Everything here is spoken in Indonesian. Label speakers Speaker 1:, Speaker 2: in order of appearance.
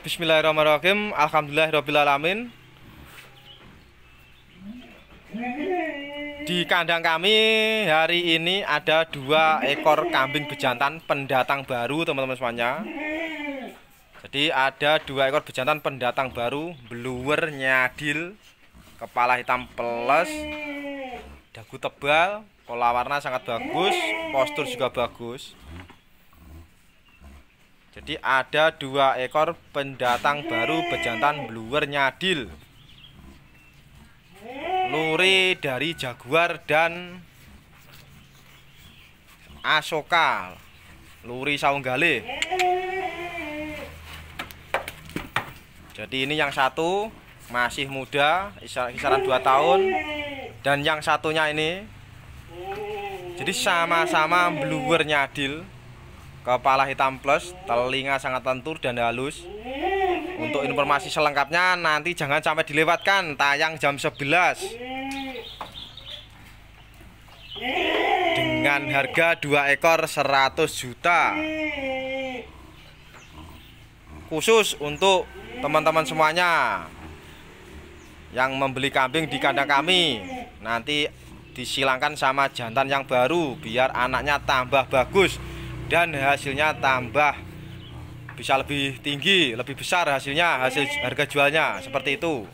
Speaker 1: Bismillahirrahmanirrahim. Alhamdulillahirrahmanirrahim. Di kandang kami hari ini ada dua ekor kambing bejantan pendatang baru teman-teman semuanya. Jadi ada dua ekor bejantan pendatang baru, bluer nyadil, kepala hitam plus, dagu tebal, pola warna sangat bagus, postur juga bagus. Jadi ada dua ekor pendatang baru bejantan bluer nyadil Luri dari Jaguar dan Asoka Luri Saunggale Jadi ini yang satu masih muda kisaran 2 tahun dan yang satunya ini jadi sama-sama bluer nyadil kepala hitam plus, telinga sangat lentur dan halus. Untuk informasi selengkapnya nanti jangan sampai dilewatkan, tayang jam 11. Dengan harga 2 ekor 100 juta. Khusus untuk teman-teman semuanya yang membeli kambing di kandang kami. Nanti disilangkan sama jantan yang baru biar anaknya tambah bagus dan hasilnya tambah bisa lebih tinggi, lebih besar hasilnya, hasil harga jualnya seperti itu.